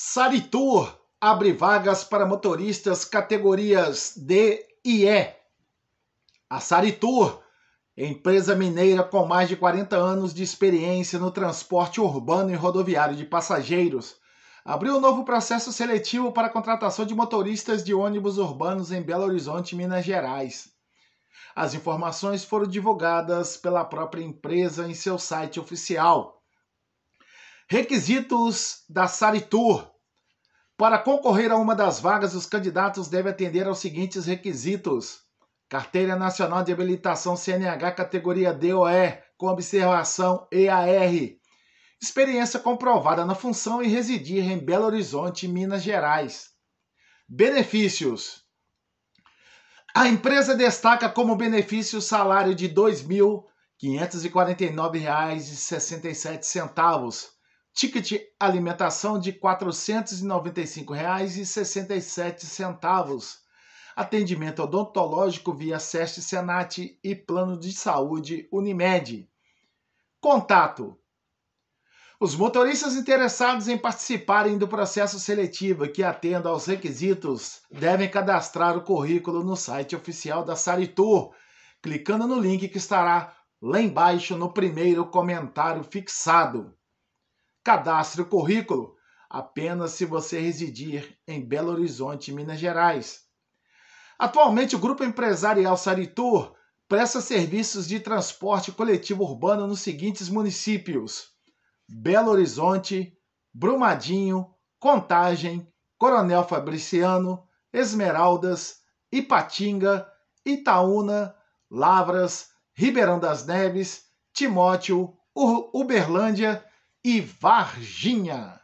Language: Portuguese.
Saritur abre vagas para motoristas categorias D e E. A Saritur, empresa mineira com mais de 40 anos de experiência no transporte urbano e rodoviário de passageiros, abriu um novo processo seletivo para a contratação de motoristas de ônibus urbanos em Belo Horizonte, Minas Gerais. As informações foram divulgadas pela própria empresa em seu site oficial. Requisitos da Saritur para concorrer a uma das vagas, os candidatos devem atender aos seguintes requisitos: Carteira Nacional de Habilitação CNH categoria DOE, com observação EAR. Experiência comprovada na função e residir em Belo Horizonte, Minas Gerais. Benefícios: A empresa destaca como benefício o salário de R$ 2.549,67 ticket alimentação de R$ 495,67. Atendimento odontológico via SEST Senat e plano de saúde Unimed. Contato: os motoristas interessados em participarem do processo seletivo que atenda aos requisitos devem cadastrar o currículo no site oficial da Saritur, clicando no link que estará lá embaixo no primeiro comentário fixado. Cadastre o currículo apenas se você residir em Belo Horizonte, Minas Gerais. Atualmente, o grupo empresarial Saritur presta serviços de transporte coletivo urbano nos seguintes municípios: Belo Horizonte, Brumadinho, Contagem, Coronel Fabriciano, Esmeraldas, Ipatinga, Itaúna, Lavras, Ribeirão das Neves, Timóteo, Uberlândia e Varginha.